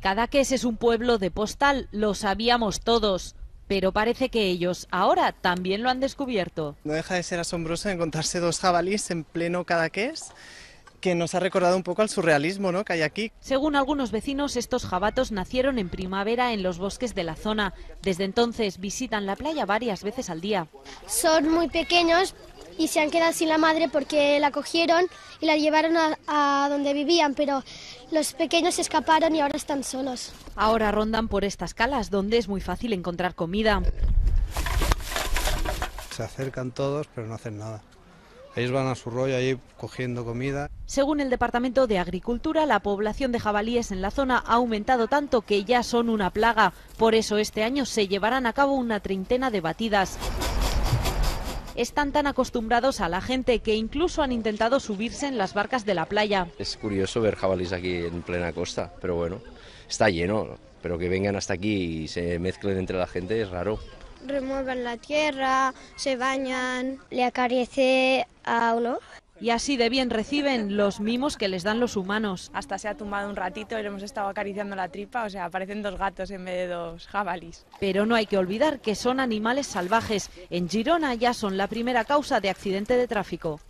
Cadaqués es un pueblo de postal, lo sabíamos todos, pero parece que ellos ahora también lo han descubierto. No deja de ser asombroso encontrarse dos jabalíes en pleno Cadaqués que nos ha recordado un poco al surrealismo ¿no? que hay aquí. Según algunos vecinos, estos jabatos nacieron en primavera en los bosques de la zona. Desde entonces visitan la playa varias veces al día. Son muy pequeños, y se han quedado sin la madre porque la cogieron y la llevaron a, donde vivían, pero los pequeños escaparon y ahora están solos. Ahora rondan por estas calas donde es muy fácil encontrar comida. Se acercan todos pero no hacen nada. Ellos van a su rollo ahí cogiendo comida. Según el Departamento de Agricultura, la población de jabalíes en la zona ha aumentado tanto que ya son una plaga. Por eso este año se llevarán a cabo una treintena de batidas están tan acostumbrados a la gente que incluso han intentado subirse en las barcas de la playa. Es curioso ver jabalís aquí en plena costa, pero bueno, está lleno, pero que vengan hasta aquí y se mezclen entre la gente es raro. Remueven la tierra, se bañan, le acarice a uno y así de bien reciben los mimos que les dan los humanos. Hasta se ha tumbado un ratito y hemos estado acariciando la tripa, o sea, aparecen dos gatos en vez de dos jabalís. Pero no hay que olvidar que son animales salvajes. En Girona ya son la primera causa de accidente de tráfico.